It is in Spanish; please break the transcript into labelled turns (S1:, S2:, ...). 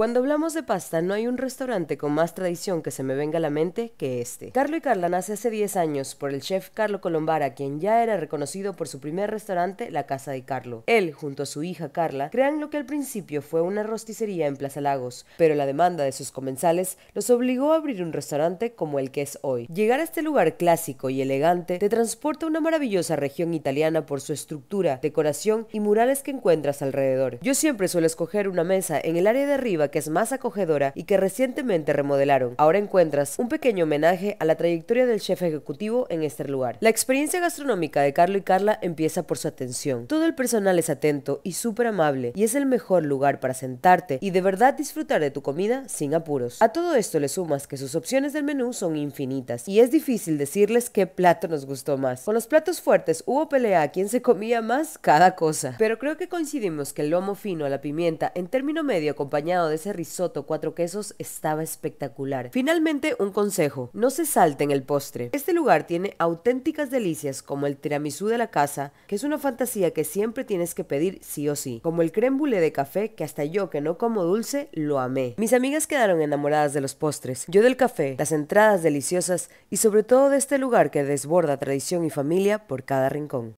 S1: Cuando hablamos de pasta, no hay un restaurante con más tradición que se me venga a la mente que este. Carlo y Carla nace hace 10 años por el chef Carlo Colombara, quien ya era reconocido por su primer restaurante, La Casa de Carlo. Él, junto a su hija Carla, crean lo que al principio fue una rosticería en Plaza Lagos, pero la demanda de sus comensales los obligó a abrir un restaurante como el que es hoy. Llegar a este lugar clásico y elegante te transporta a una maravillosa región italiana por su estructura, decoración y murales que encuentras alrededor. Yo siempre suelo escoger una mesa en el área de arriba que es más acogedora y que recientemente remodelaron. Ahora encuentras un pequeño homenaje a la trayectoria del chef ejecutivo en este lugar. La experiencia gastronómica de Carlo y Carla empieza por su atención. Todo el personal es atento y súper amable y es el mejor lugar para sentarte y de verdad disfrutar de tu comida sin apuros. A todo esto le sumas que sus opciones del menú son infinitas y es difícil decirles qué plato nos gustó más. Con los platos fuertes hubo pelea a quien se comía más cada cosa, pero creo que coincidimos que el lomo fino a la pimienta en término medio acompañado de ese risotto cuatro quesos estaba espectacular. Finalmente, un consejo, no se en el postre. Este lugar tiene auténticas delicias como el tiramisú de la casa, que es una fantasía que siempre tienes que pedir sí o sí, como el crème brûlée de café, que hasta yo que no como dulce, lo amé. Mis amigas quedaron enamoradas de los postres, yo del café, las entradas deliciosas y sobre todo de este lugar que desborda tradición y familia por cada rincón.